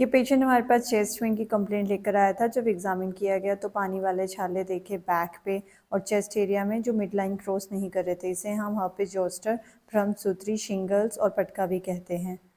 ये पेशेंट हमारे पास चेस्ट पेन की कंप्लेंट लेकर आया था जब एग्जामिन किया गया तो पानी वाले छाले देखे बैक पे और चेस्ट एरिया में जो मिड लाइन क्रॉस नहीं कर रहे थे इसे हम हर्पिस जोस्टर भ्रम सूत्री शिंगल्स और पटका भी कहते हैं